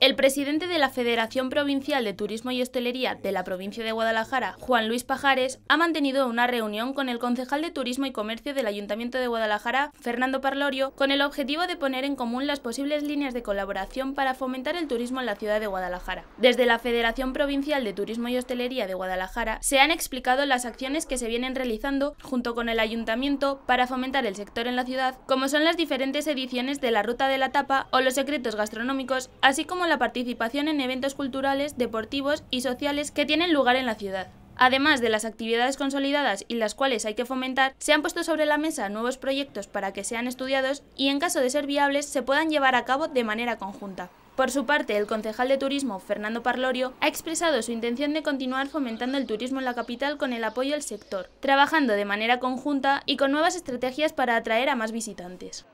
El presidente de la Federación Provincial de Turismo y Hostelería de la provincia de Guadalajara, Juan Luis Pajares, ha mantenido una reunión con el concejal de Turismo y Comercio del Ayuntamiento de Guadalajara, Fernando Parlorio, con el objetivo de poner en común las posibles líneas de colaboración para fomentar el turismo en la ciudad de Guadalajara. Desde la Federación Provincial de Turismo y Hostelería de Guadalajara se han explicado las acciones que se vienen realizando junto con el ayuntamiento para fomentar el sector en la ciudad, como son las diferentes ediciones de la Ruta de la Tapa o los secretos gastronómicos, así como como la participación en eventos culturales, deportivos y sociales que tienen lugar en la ciudad. Además de las actividades consolidadas y las cuales hay que fomentar, se han puesto sobre la mesa nuevos proyectos para que sean estudiados y en caso de ser viables se puedan llevar a cabo de manera conjunta. Por su parte, el concejal de turismo, Fernando Parlorio, ha expresado su intención de continuar fomentando el turismo en la capital con el apoyo al sector, trabajando de manera conjunta y con nuevas estrategias para atraer a más visitantes.